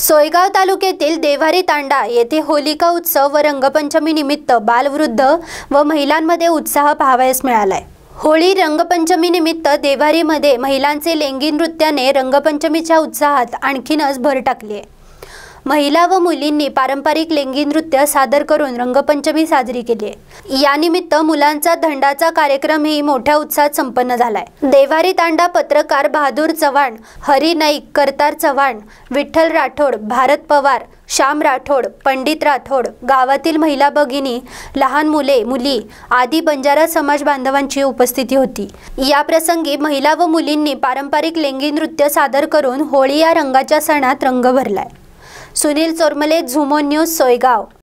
सोयगाव तालुक्यातील देवारी तांडा येथे होलिका उत्सव व रंगपंचमी निमित्त बालवृद्ध व महिलांमध्ये उत्साह पाहावयास मिळालाय होळी रंगपंचमी निमित्त देवारीमध्ये महिलांचे लेंगी नृत्याने रंगपंचमीच्या उत्साहात आणखीनच भर टाकली आहे महिला व मुलींनी पारंपरिक लेंगी नृत्य सादर करून रंगपंचमी साजरी केली आहे यानिमित्त मुलांचा धंडाचा कार्यक्रमही मोठ्या उत्साहात संपन्न झालाय देवारी तांडा पत्रकार बहादूर चव्हाण हरी नाईक करतार चव्हाण विठ्ठल राठोड भारत पवार श्याम राठोड पंडित राठोड गावातील महिला भगिनी लहान मुले मुली आदी बंजारा समाज बांधवांची उपस्थिती होती या प्रसंगी महिला व मुलींनी पारंपरिक लेंगी नृत्य सादर करून होळी या रंगाच्या सणात रंग भरलाय सुनील चोरमले झुमो न्यूज सोयगाव